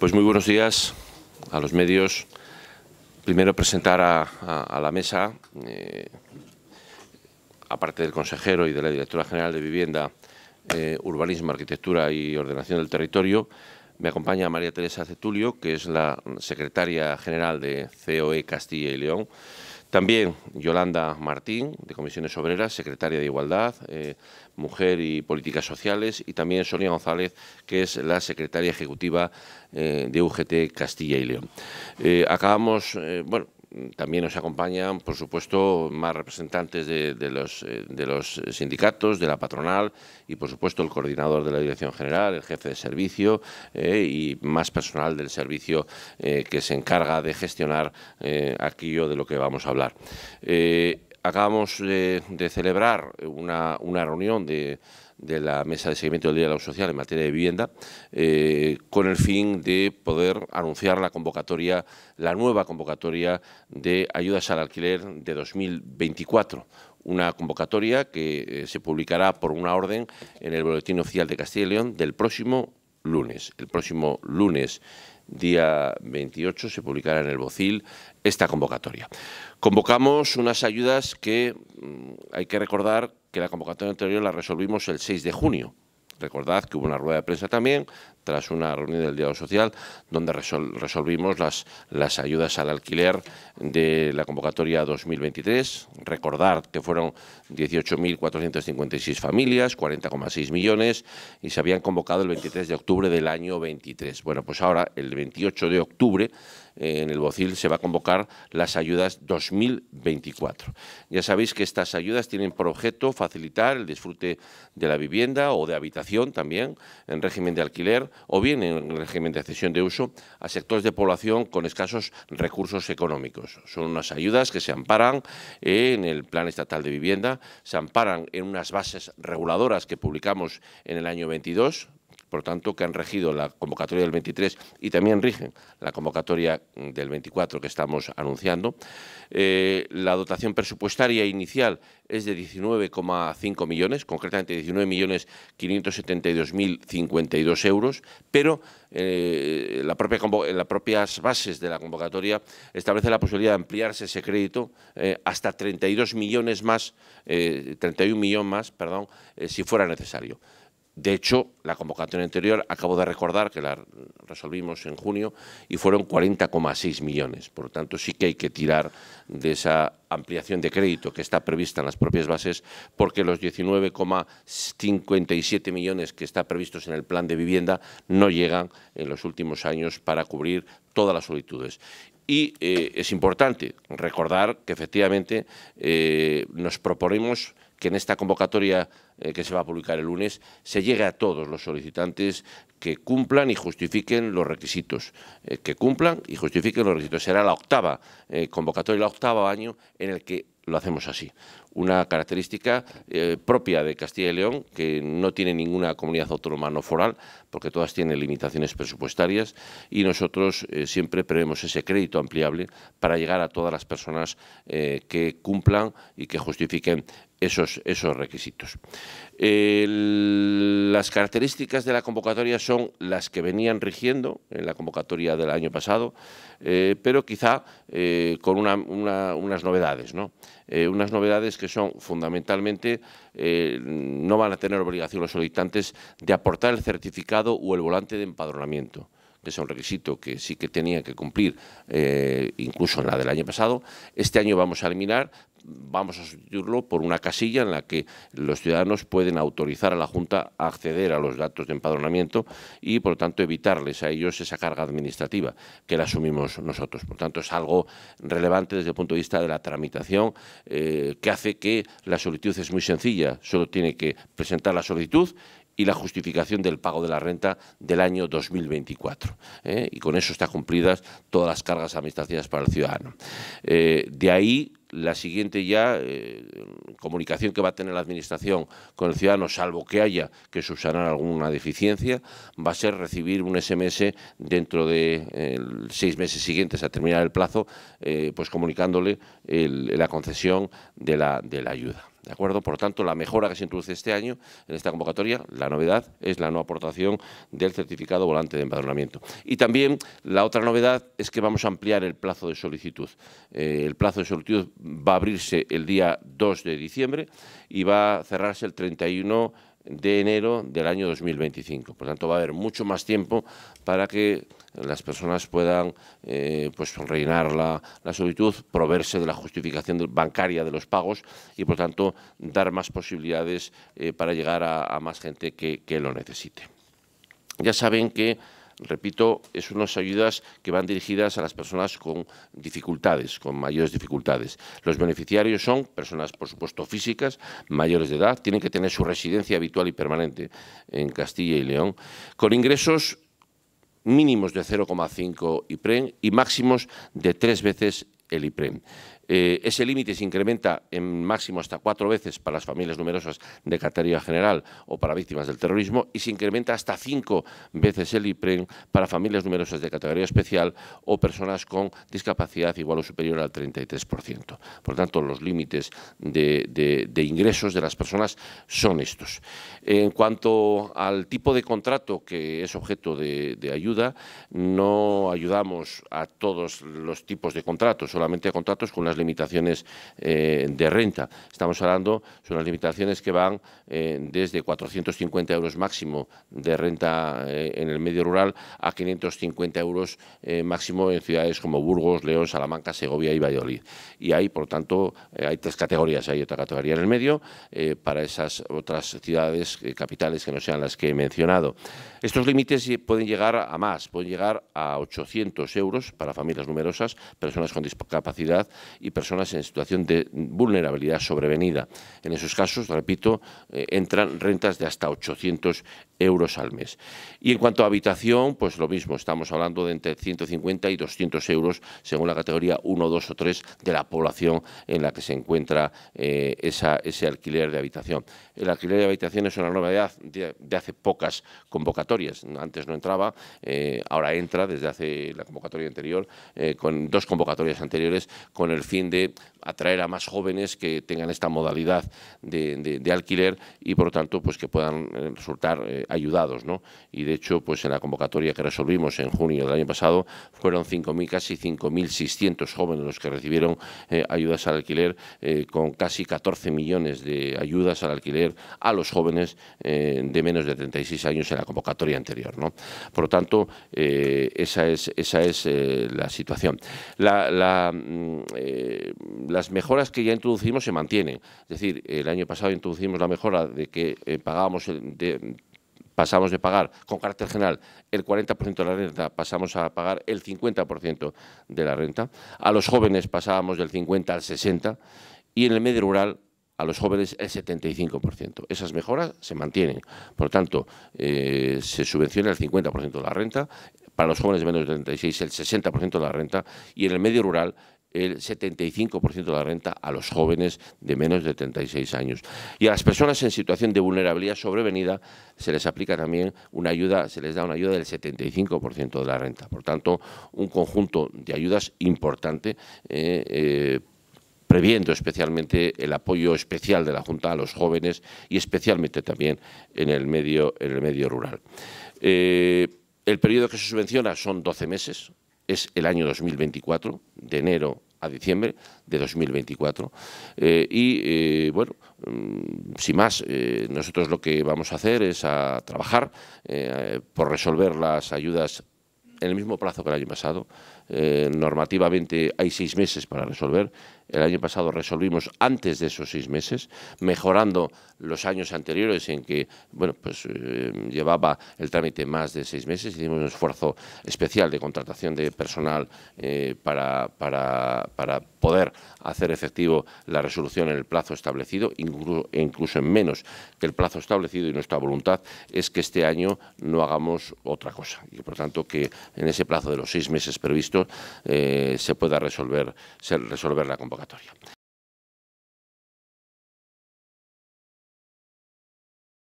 Pues muy buenos días a los medios. Primero presentar a, la mesa, eh, aparte del consejero y de la directora general de Vivienda, eh, Urbanismo, Arquitectura y Ordenación del Territorio, me acompaña María Teresa Cetulio, que es la secretaria general de COE Castilla y León. También Yolanda Martín, de Comisiones Obreras, secretaria de Igualdad, eh, Mujer y Políticas Sociales, y también Sonia González, que es la secretaria ejecutiva eh, de UGT Castilla y León. Eh, acabamos, bueno, también nos acompañan, por supuesto, más representantes eh, de, los, sindicatos, de la patronal y, por supuesto, el coordinador de la Dirección General, el jefe de servicio eh, y más personal del servicio eh, que se encarga de gestionar aquello de lo que vamos a hablar acabamos de, celebrar una, reunión de, la Mesa de Seguimiento del Día Social en materia de vivienda, eh, con el fin de poder anunciar la convocatoria, la nueva convocatoria de ayudas al alquiler de 2024 una convocatoria que eh, se publicará por una orden en el Boletín Oficial de Castilla y León del próximo lunes. El próximo lunes día 28 se publicará en el Bocil esta convocatoria. Convocamos unas ayudas que mm, hay que recordar que la convocatoria anterior la resolvimos el 6 de junio. Recordad que hubo una rueda de prensa también tras una reunión del diálogo social donde resolvimos las, las ayudas al alquiler de la convocatoria 2023. Recordar que fueron 18.456 familias, 40,6 millones y se habían convocado el 23 de octubre del año 23. Bueno, pues ahora el 28 de octubre eh, en el Bocil se va a convocar las ayudas 2024. Ya sabéis que estas ayudas tienen por objeto facilitar el disfrute de la vivienda o de habitación también en régimen de alquiler o bien en el régimen de cesión de uso a sectores de población con escasos recursos económicos. Son unas ayudas que se amparan en el Plan Estatal de Vivienda, se amparan en unas bases reguladoras que publicamos en el año 22, por tanto, que han regido la convocatoria del 23 y también rigen la convocatoria del 24 que estamos anunciando. Eh, la dotación presupuestaria inicial es de 19,5 millones, concretamente 19.572.052 euros, pero eh, la propia las propias bases de la convocatoria establece la posibilidad de ampliarse ese crédito eh, hasta 32 millones más, 31 millones más, perdón, si fuera necesario. De hecho, la convocatoria anterior, acabo de recordar que la resolvimos en junio y fueron 40,6 millones. Por lo tanto, sí que hay que tirar de esa ampliación de crédito que está prevista en las propias bases, porque los 19,57 millones que está previstos en el plan de vivienda no llegan en los últimos años para cubrir todas las solicitudes. Y eh, es importante recordar que efectivamente eh, nos proponemos que en esta convocatoria eh, que se va a publicar el lunes se llegue a todos los solicitantes que cumplan y justifiquen los requisitos. Eh, que cumplan y justifiquen los requisitos. Será la octava eh, convocatoria, la octava año en el que lo hacemos así. Una característica propia de Castilla y León, que no tiene ninguna comunidad autónoma no foral, porque todas tienen limitaciones presupuestarias, y nosotros siempre prevemos ese crédito ampliable para llegar a todas las personas que cumplan y que justifiquen esos, esos requisitos. las características de la convocatoria son las que venían rigiendo en la convocatoria del año pasado, eh, pero quizá eh, con unas novedades, ¿no? Eh, unas novedades que son fundamentalmente, no van a tener obligación los solicitantes de aportar el certificado o el volante de empadronamiento que es un requisito que sí que tenía que cumplir incluso en la del año pasado. Este año vamos a eliminar vamos a sustituirlo por una casilla en la que los ciudadanos pueden autorizar a la Junta a acceder a los datos de empadronamiento y, por lo tanto, evitarles a ellos esa carga administrativa que la asumimos nosotros. Por tanto, es algo relevante desde el punto de vista de la tramitación eh, que hace que la solicitud es muy sencilla, solo tiene que presentar la solicitud y la justificación del pago de la renta del año 2024. ¿eh? Y con eso están cumplidas todas las cargas administrativas para el ciudadano. Eh, de ahí la siguiente ya eh, comunicación que va a tener la Administración con el ciudadano, salvo que haya que subsanar alguna deficiencia, va a ser recibir un SMS dentro de eh, seis meses siguientes a terminar el plazo, eh, pues comunicándole la concesión de la ayuda. ¿De acuerdo? Por tanto, la mejora que se introduce este año en esta convocatoria, la novedad, es la no aportación del certificado volante de empadronamiento. Y también la otra novedad es que vamos a ampliar el plazo de solicitud. Eh, el plazo de solicitud va a abrirse el día 2 de diciembre y va a cerrarse el 31 de de enero del año 2025. Por tanto, va a haber mucho más tiempo para que las personas puedan eh, pues reinar la, solicitud, proveerse de la justificación bancaria de los pagos y, por tanto, dar más posibilidades eh, para llegar a, más gente que, que lo necesite. Ya saben que Repito, es unas ayudas que van dirigidas a las personas con dificultades, con mayores dificultades. Los beneficiarios son personas, por supuesto, físicas, mayores de edad, tienen que tener su residencia habitual y permanente en Castilla y León, con ingresos mínimos de 0,5 IPREN y máximos de tres veces el IPREM. Eh, ese límite se incrementa en máximo hasta cuatro veces para las familias numerosas de categoría general o para víctimas del terrorismo y se incrementa hasta cinco veces el IPREM para familias numerosas de categoría especial o personas con discapacidad igual o superior al 33%. Por tanto, los límites de, ingresos de las personas son estos. En cuanto al tipo de contrato que es objeto de, de ayuda, no ayudamos a todos los tipos de contratos, solamente contratos con unas limitaciones eh, de renta. Estamos hablando de unas limitaciones que van eh, desde 450 euros máximo de renta eh, en el medio rural a 550 euros máximo en ciudades como Burgos, León, Salamanca, Segovia y Valladolid. Y ahí, por tanto, hay tres categorías. Hay otra categoría en el medio para esas otras ciudades, capitales que no sean las que he mencionado. Estos límites pueden llegar a más, pueden llegar a 800 euros para familias numerosas, personas con discapacidad capacidad y personas en situación de vulnerabilidad sobrevenida. En esos casos, repito, eh, entran rentas de hasta 800 euros al mes. Y en cuanto a habitación, pues lo mismo, estamos hablando de entre 150 y 200 euros según la categoría 1, 2 o 3 de la población en la que se encuentra eh, esa, ese alquiler de habitación. El alquiler de habitación es una novedad de, de hace pocas convocatorias. Antes no entraba, eh, ahora entra desde hace la convocatoria anterior, eh, con dos convocatorias anteriores, con el fin de atraer a más jóvenes que tengan esta modalidad de, de alquiler y, por lo tanto, pues que puedan resultar ayudados, ¿no? Y de hecho, pues en la convocatoria que resolvimos en junio del año pasado, fueron 5.000, casi 5.600 jóvenes los que recibieron eh, ayudas al alquiler, eh, con casi 14 millones de ayudas al alquiler a los jóvenes eh, de menos de 36 años en la convocatoria anterior, ¿no? Por lo tanto, esa es, esa es la situación. Mm, las mejoras que ya introducimos se mantienen. Es decir, el año pasado introducimos la mejora de que pagábamos pasamos de pagar con carácter general el 40% de la renta, pasamos a pagar el 50% de la renta. A los jóvenes pasábamos del 50 al 60 y en el medio rural a los jóvenes el 75%. Esas mejoras se mantienen. Por lo tanto, eh, se subvenciona el 50% de la renta, para los jóvenes de menos de 36 el 60% de la renta y en el medio rural el 75% de la renta a los jóvenes de menos de 36 años. Y a las personas en situación de vulnerabilidad sobrevenida se les aplica también una ayuda, se les da una ayuda del 75% de la renta. Por tanto, un conjunto de ayudas importante. Eh, eh, previendo especialmente el apoyo especial de la Junta a los jóvenes y especialmente también en el medio, el medio rural. Eh, el periodo que se subvenciona son 12 meses, es el año 2024, de enero a diciembre de 2024. Eh, y eh, bueno, mm, sin más, eh, nosotros lo que vamos a hacer es a trabajar por resolver las ayudas en el mismo plazo que el año pasado, eh, normativamente hay seis meses para resolver. El año pasado resolvimos antes de esos seis meses, mejorando los años anteriores en que bueno, pues, eh, llevaba el trámite más de seis meses. Hicimos un esfuerzo especial de contratación de personal eh, para, para, poder hacer efectivo la resolución en el plazo establecido, incluso, incluso en menos que el plazo establecido y nuestra voluntad es que este año no hagamos otra cosa. Y por tanto que en ese plazo de los seis meses previsto eh, se pueda resolver, resolver la convocatoria.